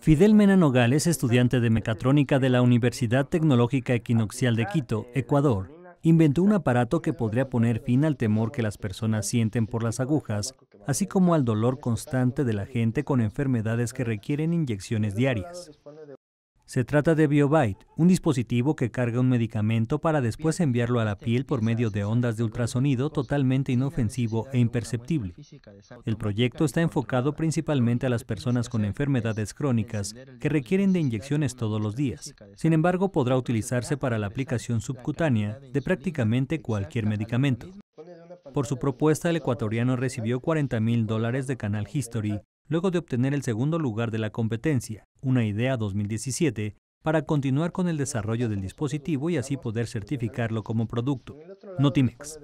Fidel Mena Nogal es estudiante de mecatrónica de la Universidad Tecnológica Equinoccial de Quito, Ecuador. Inventó un aparato que podría poner fin al temor que las personas sienten por las agujas, así como al dolor constante de la gente con enfermedades que requieren inyecciones diarias. Se trata de BioBite, un dispositivo que carga un medicamento para después enviarlo a la piel por medio de ondas de ultrasonido totalmente inofensivo e imperceptible. El proyecto está enfocado principalmente a las personas con enfermedades crónicas que requieren de inyecciones todos los días. Sin embargo, podrá utilizarse para la aplicación subcutánea de prácticamente cualquier medicamento. Por su propuesta, el ecuatoriano recibió 40 mil dólares de Canal History luego de obtener el segundo lugar de la competencia, una idea 2017, para continuar con el desarrollo del dispositivo y así poder certificarlo como producto. Notimex.